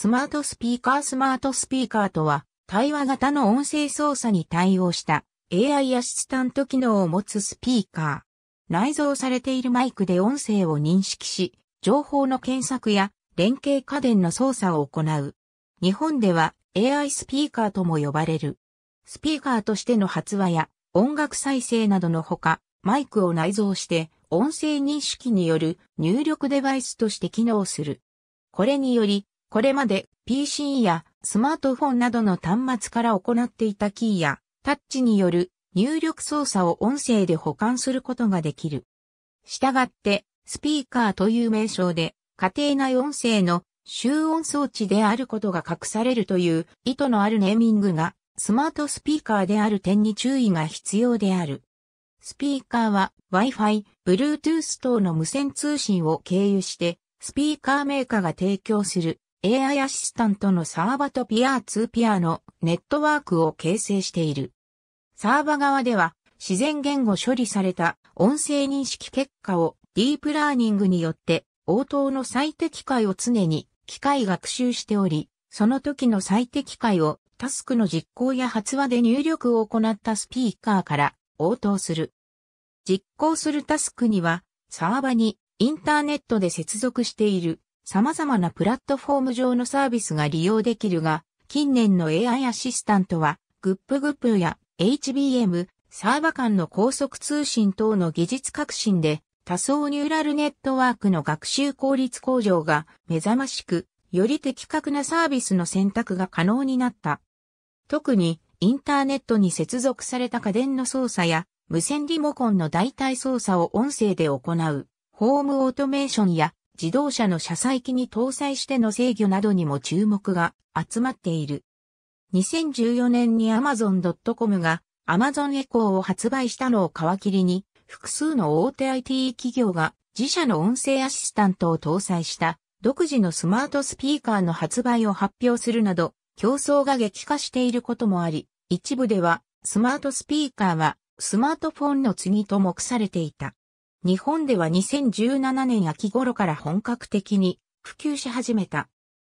スマートスピーカースマートスピーカーとは、対話型の音声操作に対応した AI アシスタント機能を持つスピーカー。内蔵されているマイクで音声を認識し、情報の検索や連携家電の操作を行う。日本では AI スピーカーとも呼ばれる。スピーカーとしての発話や音楽再生などのほか、マイクを内蔵して音声認識による入力デバイスとして機能する。これによりこれまで PC やスマートフォンなどの端末から行っていたキーやタッチによる入力操作を音声で保管することができる。したがって、スピーカーという名称で、家庭内音声の集音装置であることが隠されるという意図のあるネーミングが、スマートスピーカーである点に注意が必要である。スピーカーは Wi-Fi、Bluetooth 等の無線通信を経由して、スピーカーメーカーが提供する AI アシスタントのサーバとピアー2ピアーのネットワークを形成している。サーバ側では自然言語処理された音声認識結果をディープラーニングによって応答の最適解を常に機械学習しており、その時の最適解をタスクの実行や発話で入力を行ったスピーカーから応答する。実行するタスクにはサーバにインターネットで接続している様々なプラットフォーム上のサービスが利用できるが、近年の AI アシスタントは、グップグップや HBM、サーバ間の高速通信等の技術革新で、多層ニューラルネットワークの学習効率向上が目覚ましく、より的確なサービスの選択が可能になった。特に、インターネットに接続された家電の操作や、無線リモコンの代替操作を音声で行う、ホームオートメーションや自動車の車載機に搭載しての制御などにも注目が集まっている。2014年に Amazon.com が Amazon エコーを発売したのを皮切りに複数の大手 IT 企業が自社の音声アシスタントを搭載した独自のスマートスピーカーの発売を発表するなど競争が激化していることもあり、一部ではスマートスピーカーはスマートフォンの次と目されていた。日本では2017年秋頃から本格的に普及し始めた。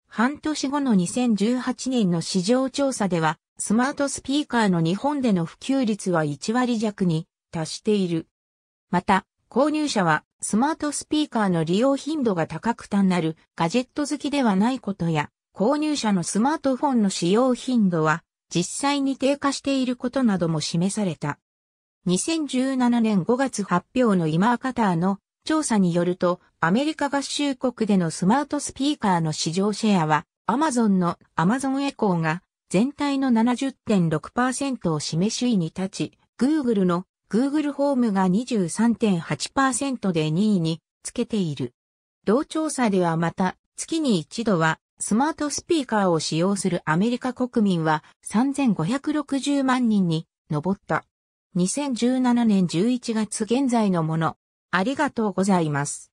半年後の2018年の市場調査では、スマートスピーカーの日本での普及率は1割弱に達している。また、購入者はスマートスピーカーの利用頻度が高く単なるガジェット好きではないことや、購入者のスマートフォンの使用頻度は実際に低下していることなども示された。2017年5月発表のイマーカターの調査によると、アメリカ合衆国でのスマートスピーカーの市場シェアは、アマゾンのアマゾンエコーが全体の70.6%を示し位に立ち、Google の Google ホームが23.8%で2位につけている。同調査ではまた、月に一度はスマートスピーカーを使用するアメリカ国民は3560万人に上った。2017年11月現在のもの。ありがとうございます。